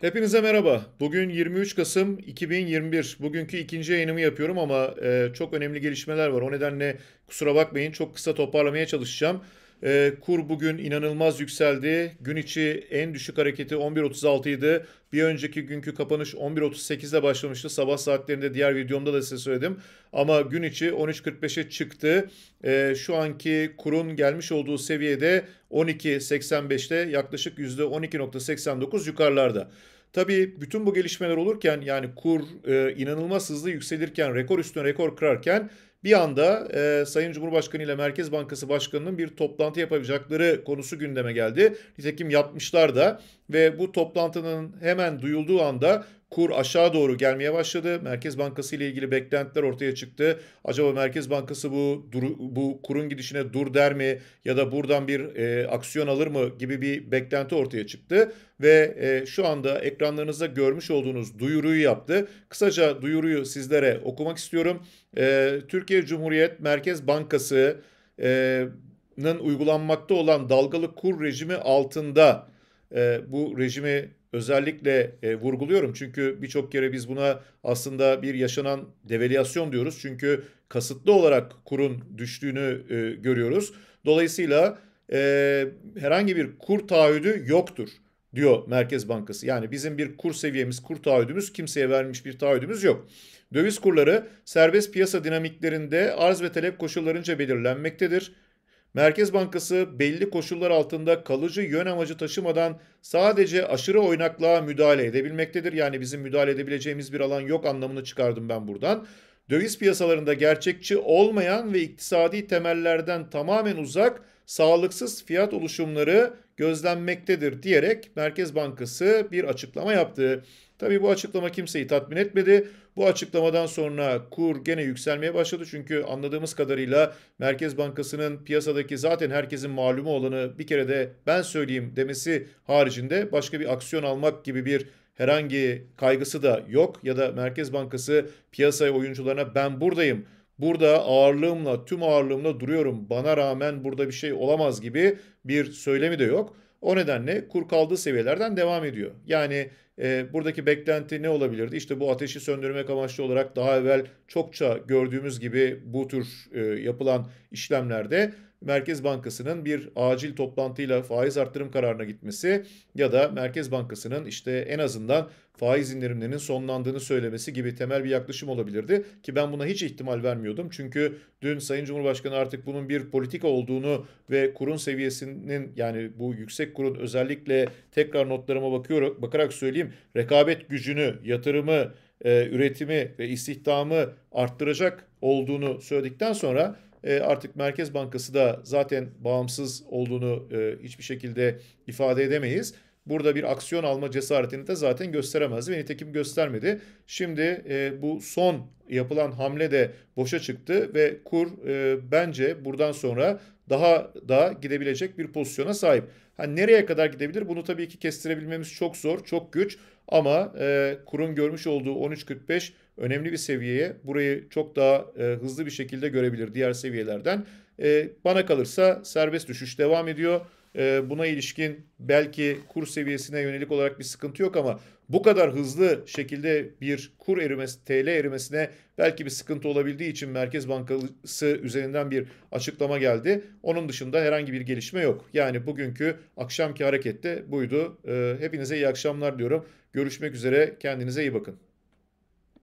Hepinize merhaba. Bugün 23 Kasım 2021. Bugünkü ikinci yayınımı yapıyorum ama e, çok önemli gelişmeler var. O nedenle kusura bakmayın çok kısa toparlamaya çalışacağım. E, kur bugün inanılmaz yükseldi. Gün içi en düşük hareketi 11.36 idi. Bir önceki günkü kapanış 11.38'de başlamıştı. Sabah saatlerinde diğer videomda da size söyledim. Ama gün içi 13.45'e çıktı. E, şu anki kurun gelmiş olduğu seviyede 12.85'te yaklaşık %12.89 yukarılarda. Tabii bütün bu gelişmeler olurken yani kur e, inanılmaz hızlı yükselirken, rekor üstüne rekor kırarken bir anda e, Sayın Cumhurbaşkanı ile Merkez Bankası Başkanı'nın bir toplantı yapabilecekleri konusu gündeme geldi. Nitekim yapmışlar da ve bu toplantının hemen duyulduğu anda kur aşağı doğru gelmeye başladı. Merkez Bankası ile ilgili beklentiler ortaya çıktı. Acaba Merkez Bankası bu dur, bu kurun gidişine dur der mi ya da buradan bir e, aksiyon alır mı gibi bir beklenti ortaya çıktı ve e, şu anda ekranlarınızda görmüş olduğunuz duyuruyu yaptı. Kısaca duyuruyu sizlere okumak istiyorum. E, Türkiye Türkiye Cumhuriyet Merkez Bankası'nın uygulanmakta olan dalgalı kur rejimi altında e, bu rejimi özellikle e, vurguluyorum. Çünkü birçok kere biz buna aslında bir yaşanan devalüasyon diyoruz. Çünkü kasıtlı olarak kurun düştüğünü e, görüyoruz. Dolayısıyla herhangi bir kur taahhüdü yoktur diyor Merkez Bankası. Yani bizim bir kur seviyemiz, kur taahhüdümüz, kimseye vermiş bir taahhüdümüz yok. Döviz kurları serbest piyasa dinamiklerinde arz ve talep koşullarınca belirlenmektedir. Merkez Bankası belli koşullar altında kalıcı yön amacı taşımadan sadece aşırı oynaklığa müdahale edebilmektedir. Yani bizim müdahale edebileceğimiz bir alan yok anlamını çıkardım ben buradan döviz piyasalarında gerçekçi olmayan ve iktisadi temellerden tamamen uzak sağlıksız fiyat oluşumları gözlenmektedir diyerek Merkez Bankası bir açıklama yaptı. Tabi bu açıklama kimseyi tatmin etmedi. Bu açıklamadan sonra kur gene yükselmeye başladı. Çünkü anladığımız kadarıyla Merkez Bankası'nın piyasadaki zaten herkesin malumu olanı bir kere de ben söyleyeyim demesi haricinde başka bir aksiyon almak gibi bir herhangi kaygısı da yok ya da Merkez Bankası piyasaya oyuncularına ben buradayım. Burada ağırlığımla, tüm ağırlığımla duruyorum. Bana rağmen burada bir şey olamaz gibi bir söylemi de yok. O nedenle kur kaldığı seviyelerden devam ediyor. Yani e, buradaki beklenti ne olabilirdi? İşte bu ateşi söndürmek amaçlı olarak daha evvel çokça gördüğümüz gibi bu tür e, yapılan işlemlerde Merkez Bankası'nın bir acil toplantıyla faiz arttırım kararına gitmesi ya da Merkez Bankası'nın işte en azından faiz indirimlerinin sonlandığını söylemesi gibi temel bir yaklaşım olabilirdi ki ben buna hiç ihtimal vermiyordum. Çünkü dün Sayın Cumhurbaşkanı artık bunun bir politika olduğunu ve kurun seviyesinin yani bu yüksek kurun özellikle tekrar notlarıma bakıyorum bakarak söyleyeyim rekabet gücünü, yatırımı, e, üretimi ve istihdamı arttıracak olduğunu söyledikten sonra e, artık Merkez Bankası da zaten bağımsız olduğunu e, hiçbir şekilde ifade edemeyiz. Burada bir aksiyon alma cesaretini de zaten gösteremezdi ve nitekim göstermedi. Şimdi e, bu son yapılan hamle de boşa çıktı ve kur e, bence buradan sonra daha da gidebilecek bir pozisyona sahip. Hani nereye kadar gidebilir? Bunu tabii ki kestirebilmemiz çok zor, çok güç ama e, kurun görmüş olduğu 13.45 önemli bir seviyeye burayı çok daha e, hızlı bir şekilde görebilir diğer seviyelerden. Ee, bana kalırsa serbest düşüş devam ediyor. Ee, buna ilişkin belki kur seviyesine yönelik olarak bir sıkıntı yok ama bu kadar hızlı şekilde bir kur erimesi, TL erimesine belki bir sıkıntı olabildiği için Merkez Bankası üzerinden bir açıklama geldi. Onun dışında herhangi bir gelişme yok. Yani bugünkü akşamki harekette buydu. Ee, hepinize iyi akşamlar diyorum. Görüşmek üzere. Kendinize iyi bakın.